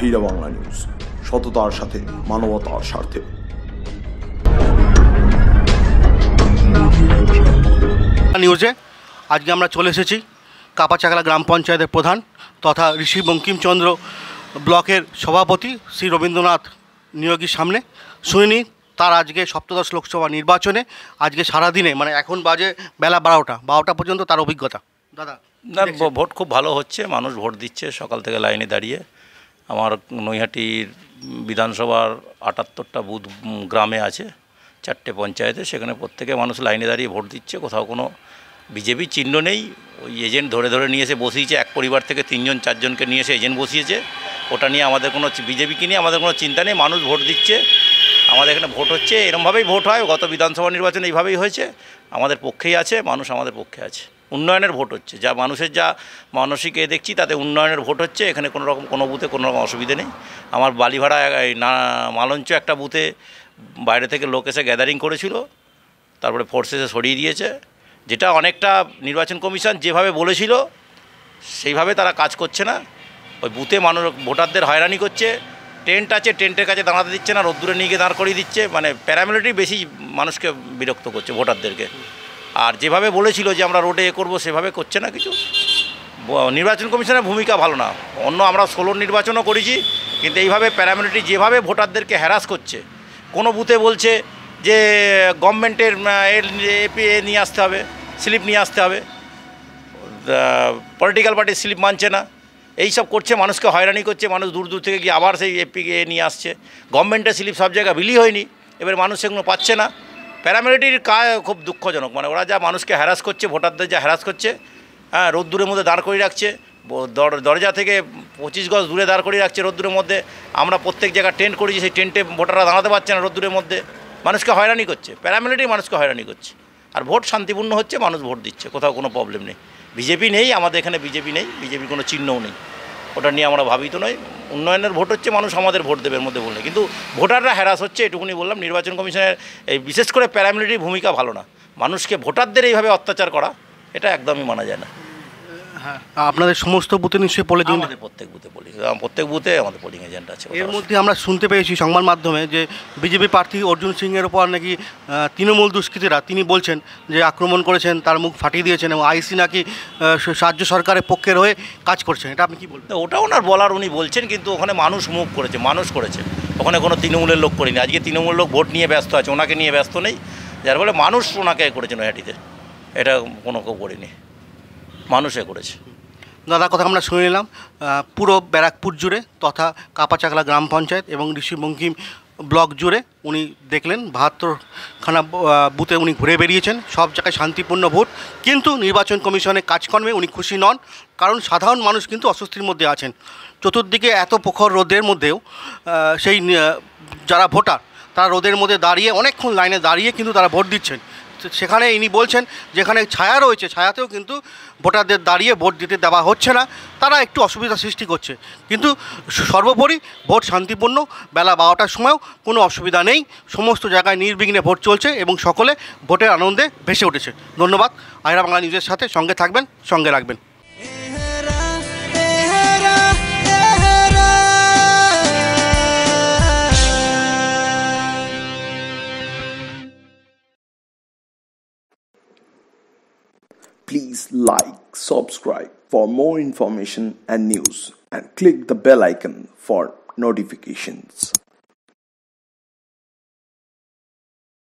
বাহিরা Bangla news সততার সাথে মানবতার স্বার্থে নিউজে আজকে আমরা চলে এসেছি কাপাচাকলা গ্রাম পঞ্চায়েতের প্রধান তথা ঋষি বঙ্কিমচন্দ্র ব্লকের সভাপতি শ্রী রবীন্দ্রনাথ নিয়োগীর সামনে শুনিনি তার আজকে সপ্তদশ লোকসভা নির্বাচনে আজকে সারাদিনে মানে এখন বাজে বেলা বারোটা বারোটা পর্যন্ত তার অভিজ্ঞতা দাদা ভোট খুব ভালো হচ্ছে মানুষ ভোট দিচ্ছে সকাল থেকে লাইনে দাঁড়িয়ে আমার নৈহাটির বিধানসভার আটাত্তরটা বুথ গ্রামে আছে চারটে পঞ্চায়েতে সেখানে প্রত্যেকে মানুষ লাইনে দাঁড়িয়ে ভোট দিচ্ছে কোথাও কোনো বিজেপি চিহ্ন নেই ওই এজেন্ট ধরে ধরে নিয়ে এসে বসিয়েছে এক পরিবার থেকে তিনজন চারজনকে নিয়ে এসে এজেন্ট বসিয়েছে ওটা নিয়ে আমাদের কোনো বিজেপিকে নিয়ে আমাদের কোনো চিন্তা নেই মানুষ ভোট দিচ্ছে আমাদের এখানে ভোট হচ্ছে এরমভাবেই ভোট হয় গত বিধানসভা নির্বাচন এইভাবেই হয়েছে আমাদের পক্ষেই আছে মানুষ আমাদের পক্ষে আছে উন্নয়নের ভোট হচ্ছে যা মানুষের যা মানসিক এ দেখছি তাতে উন্নয়নের ভোট হচ্ছে এখানে কোনো রকম কোনো বুথে কোনো রকম অসুবিধে নেই আমার বালিভাড়া না মালঞ্চ একটা বুথে বাইরে থেকে লোক এসে গ্যাদারিং করেছিল তারপরে ফোর্স এসে সরিয়ে দিয়েছে যেটা অনেকটা নির্বাচন কমিশন যেভাবে বলেছিল সেইভাবে তারা কাজ করছে না ওই বুথে মানুষ ভোটারদের হয়রানি করছে টেন্ট আছে টেন্টের কাছে দাঁড়াতে দিচ্ছে না রোদ্দুরে নিয়ে গিয়ে দাঁড় করিয়ে দিচ্ছে মানে প্যারামিলিটারি বেশি মানুষকে বিরক্ত করছে ভোটারদেরকে আর যেভাবে বলেছিল যে আমরা রোডে এ করবো সেভাবে করছে না কিছু নির্বাচন কমিশনের ভূমিকা ভালো না অন্য আমরা ষোলোর নির্বাচনও করেছি কিন্তু এইভাবে প্যারামিলিটারি যেভাবে ভোটারদেরকে হ্যারাস করছে কোনো বুথে বলছে যে গভর্নমেন্টের এপি নিয়ে আসতে হবে স্লিপ নিয়ে আসতে হবে পলিটিক্যাল পার্টির স্লিপ মানছে না এই সব করছে মানুষকে হয়রানি করছে মানুষ দূর দূর থেকে গিয়ে আবার সেই এপিকে নিয়ে আসছে গভর্নমেন্টের স্লিপ সব জায়গায় বিলি হয়নি এবার মানুষ সেগুলো পাচ্ছে না প্যারামিলিটির কাজ খুব দুঃখজনক মানে ওরা যা মানুষকে হ্যারাস করছে ভোটারদের যা হ্যারাস করছে হ্যাঁ রোদ্দুরের মধ্যে দাঁড় করিয়ে রাখছে দরজা থেকে পঁচিশ গজ দূরে দাঁড় করিয়ে রাখছে রোদ্দুরের মধ্যে আমরা প্রত্যেক জায়গায় টেন্ট করেছি সেই টেন্টে ভোটাররা দাঁড়াতে পারছে না রোদ্দুরের মধ্যে মানুষকে হয়রানি করছে প্যারামিলিটি মানুষকে হয়রানি করছে আর ভোট শান্তিপূর্ণ হচ্ছে মানুষ ভোট দিচ্ছে কোথাও কোনো প্রবলেম নেই বিজেপি নেই আমাদের এখানে বিজেপি নেই বিজেপি কোনো চিহ্নও নেই ওটা নিয়ে আমরা ভাবিত নয় উন্নয়নের ভোট হচ্ছে মানুষ আমাদের ভোট দেবে মধ্যে বললে কিন্তু ভোটাররা হ্যারাস হচ্ছে এটুকুনি বললাম নির্বাচন কমিশনের এই বিশেষ করে প্যারামিলিটারি ভূমিকা ভালো না মানুষকে ভোটারদের এইভাবে অত্যাচার করা এটা একদমই মানা যায় না হ্যাঁ আপনাদের সমস্ত বুথে নিশ্চয়ই পোলিং আমাদের প্রত্যেক বুথে পোলিং প্রত্যেক বুথে আমাদের পোলিং এজেন্ট আছে এর মধ্যে আমরা শুনতে পেয়েছি সংবাদ মাধ্যমে যে বিজেপি প্রার্থী অর্জুন সিংয়ের ওপর নাকি তৃণমূল দুষ্কৃতীরা তিনি বলছেন যে আক্রমণ করেছেন তার মুখ ফাটিয়ে দিয়েছেন এবং আইসি নাকি রাজ্য সরকারের পক্ষের হয়ে কাজ করছেন এটা আপনি কি বলবেন ওটা ওনার বলার উনি বলছেন কিন্তু ওখানে মানুষ মুখ করেছে মানুষ করেছে ওখানে কোনো তৃণমূলের লোক করিনি আজকে তৃণমূল লোক ভোট নিয়ে ব্যস্ত আছে ওনাকে নিয়ে ব্যস্ত নেই যার ফলে মানুষ ওনাকে করেছেন নৈহাটিতে এটা কোনো কেউ করিনি মানুষে করেছে দাদার কথা আমরা শুনে নিলাম পুরো ব্যারাকপুর জুড়ে তথা কাপাচাকলা গ্রাম পঞ্চায়েত এবং ঋষিবঙ্কিম ব্লক জুড়ে উনি দেখলেন বাহাত্তরখানা বুথে উনি ঘুরে বেরিয়েছেন সব জায়গায় শান্তিপূর্ণ ভোট কিন্তু নির্বাচন কমিশনের কাজকর্মে উনি খুশি নন কারণ সাধারণ মানুষ কিন্তু অস্বস্তির মধ্যে আছেন চতুর্দিকে এত প্রখর রোদের মধ্যেও সেই যারা ভোটার তারা রোদের মধ্যে দাঁড়িয়ে অনেকক্ষণ লাইনে দাঁড়িয়ে কিন্তু তারা ভোট দিচ্ছেন সেখানে ইনি বলছেন যেখানে ছায়া রয়েছে ছায়াতেও কিন্তু ভোটারদের দাঁড়িয়ে ভোট দিতে দেওয়া হচ্ছে না তারা একটু অসুবিধা সৃষ্টি করছে কিন্তু সর্বোপরি ভোট শান্তিপূর্ণ বেলা বারোটার সময়ও কোনো অসুবিধা নেই সমস্ত জায়গায় নির্বিঘ্নে ভোট চলছে এবং সকলে ভোটের আনন্দে ভেসে উঠেছে ধন্যবাদ আয়রা বাংলা নিউজের সাথে সঙ্গে থাকবেন সঙ্গে রাখবেন Please like, subscribe for more information and news and click the bell icon for notifications.